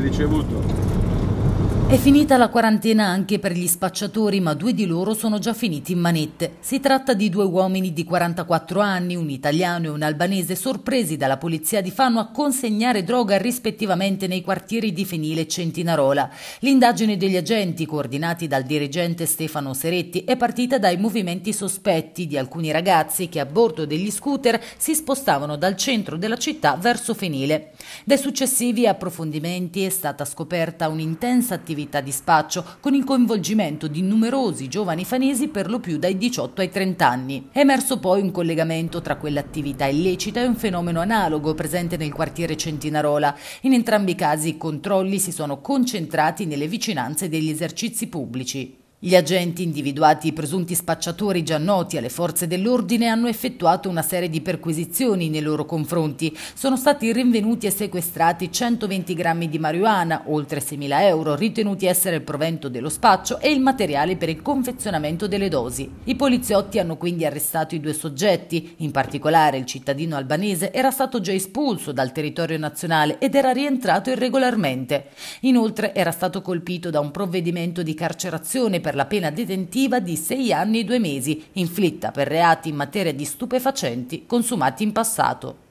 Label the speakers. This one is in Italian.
Speaker 1: ricevuto è finita la quarantena anche per gli spacciatori, ma due di loro sono già finiti in manette. Si tratta di due uomini di 44 anni, un italiano e un albanese, sorpresi dalla polizia di Fano a consegnare droga rispettivamente nei quartieri di Fenile e Centinarola. L'indagine degli agenti, coordinati dal dirigente Stefano Seretti, è partita dai movimenti sospetti di alcuni ragazzi che a bordo degli scooter si spostavano dal centro della città verso Fenile. Dai successivi approfondimenti è stata scoperta un'intensa attività attività di spaccio, con il coinvolgimento di numerosi giovani fanesi per lo più dai 18 ai 30 anni. È emerso poi un collegamento tra quell'attività illecita e un fenomeno analogo presente nel quartiere Centinarola. In entrambi i casi i controlli si sono concentrati nelle vicinanze degli esercizi pubblici. Gli agenti individuati i presunti spacciatori già noti alle forze dell'ordine hanno effettuato una serie di perquisizioni nei loro confronti. Sono stati rinvenuti e sequestrati 120 grammi di marijuana, oltre 6.000 euro, ritenuti essere il provento dello spaccio e il materiale per il confezionamento delle dosi. I poliziotti hanno quindi arrestato i due soggetti, in particolare il cittadino albanese era stato già espulso dal territorio nazionale ed era rientrato irregolarmente. Inoltre era stato colpito da un provvedimento di carcerazione per per la pena detentiva di 6 anni e 2 mesi, inflitta per reati in materia di stupefacenti consumati in passato.